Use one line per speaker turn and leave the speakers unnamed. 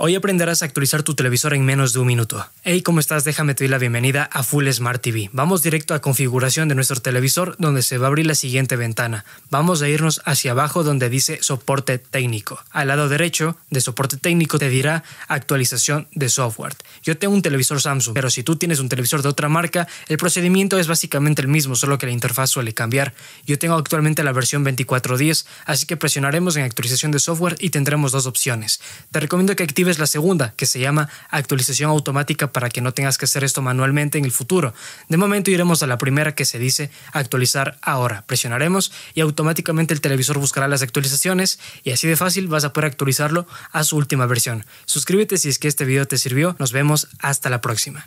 Hoy aprenderás a actualizar tu televisor en menos de un minuto. Hey, ¿cómo estás? Déjame te doy la bienvenida a Full Smart TV. Vamos directo a configuración de nuestro televisor donde se va a abrir la siguiente ventana. Vamos a irnos hacia abajo donde dice soporte técnico. Al lado derecho de soporte técnico te dirá actualización de software. Yo tengo un televisor Samsung, pero si tú tienes un televisor de otra marca, el procedimiento es básicamente el mismo, solo que la interfaz suele cambiar. Yo tengo actualmente la versión 2410, así que presionaremos en actualización de software y tendremos dos opciones. Te recomiendo que actives es la segunda, que se llama actualización automática para que no tengas que hacer esto manualmente en el futuro. De momento iremos a la primera que se dice actualizar ahora. Presionaremos y automáticamente el televisor buscará las actualizaciones y así de fácil vas a poder actualizarlo a su última versión. Suscríbete si es que este video te sirvió. Nos vemos hasta la próxima.